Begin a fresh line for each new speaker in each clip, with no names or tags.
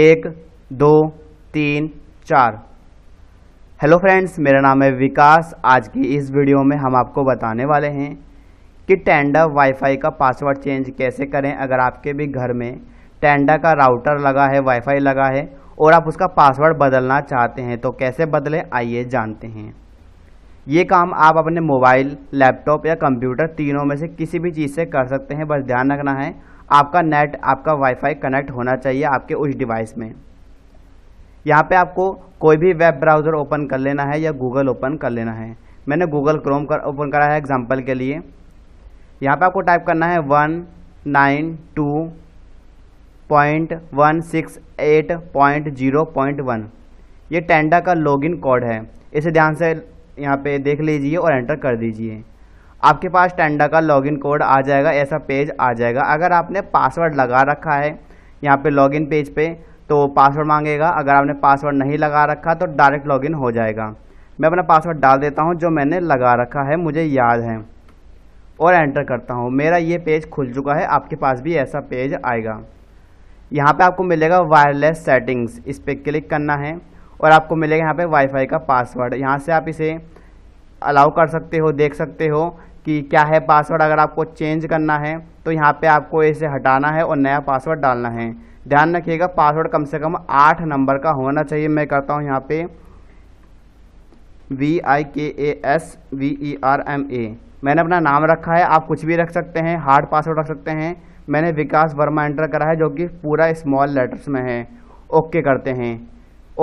एक दो तीन चार हेलो फ्रेंड्स मेरा नाम है विकास आज की इस वीडियो में हम आपको बताने वाले हैं कि टेंडा वाईफाई का पासवर्ड चेंज कैसे करें अगर आपके भी घर में टेंडा का राउटर लगा है वाईफाई लगा है और आप उसका पासवर्ड बदलना चाहते हैं तो कैसे बदलें आइए जानते हैं ये काम आप अपने मोबाइल लैपटॉप या कंप्यूटर तीनों में से किसी भी चीज़ से कर सकते हैं बस ध्यान रखना है आपका नेट आपका वाईफाई कनेक्ट होना चाहिए आपके उस डिवाइस में यहाँ पे आपको कोई भी वेब ब्राउज़र ओपन कर लेना है या गूगल ओपन कर लेना है मैंने गूगल क्रोम कर ओपन करा है एग्जाम्पल के लिए यहाँ पे आपको टाइप करना है one nine two point one six eight point zero point one ये टेंडा का लॉगिन कोड है इसे ध्यान से यहाँ पे देख लीजिए और एंटर कर दीजिए आपके पास टेंडा का लॉगिन कोड आ जाएगा ऐसा पेज आ जाएगा अगर आपने पासवर्ड लगा रखा है यहाँ पे लॉगिन पेज पे तो पासवर्ड मांगेगा अगर आपने पासवर्ड नहीं लगा रखा तो डायरेक्ट लॉगिन हो जाएगा मैं अपना पासवर्ड डाल देता हूँ जो मैंने लगा रखा है मुझे याद है और एंटर करता हूँ मेरा ये पेज खुल चुका है आपके पास भी ऐसा पेज आएगा यहाँ पर आपको मिलेगा वायरलेस सेटिंग्स इस पर क्लिक करना है और आपको मिलेगा यहाँ पर वाईफाई का पासवर्ड यहाँ से आप इसे अलाउ कर सकते हो देख सकते हो कि क्या है पासवर्ड अगर आपको चेंज करना है तो यहाँ पे आपको इसे हटाना है और नया पासवर्ड डालना है ध्यान रखिएगा पासवर्ड कम से कम आठ नंबर का होना चाहिए मैं करता हूँ यहाँ पे V I K A S V E R M A मैंने अपना नाम रखा है आप कुछ भी रख सकते हैं हार्ड पासवर्ड रख सकते हैं मैंने विकास वर्मा एंटर करा है जो कि पूरा स्मॉल लेटर्स में है ओके करते हैं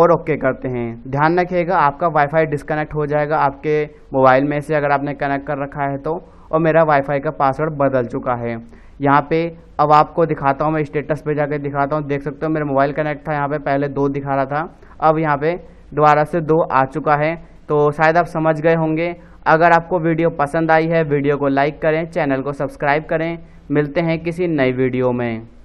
और ओके okay करते हैं ध्यान रखिएगा आपका वाईफाई डिस्कनेक्ट हो जाएगा आपके मोबाइल में से अगर आपने कनेक्ट कर रखा है तो और मेरा वाईफाई का पासवर्ड बदल चुका है यहाँ पे अब आपको दिखाता हूँ मैं स्टेटस पे जाकर दिखाता हूँ देख सकते हो मेरा मोबाइल कनेक्ट था यहाँ पे पहले दो दिखा रहा था अब यहाँ पे दोबारा से दो आ चुका है तो शायद आप समझ गए होंगे अगर आपको वीडियो पसंद आई है वीडियो को लाइक करें चैनल को सब्सक्राइब करें मिलते हैं किसी नई वीडियो में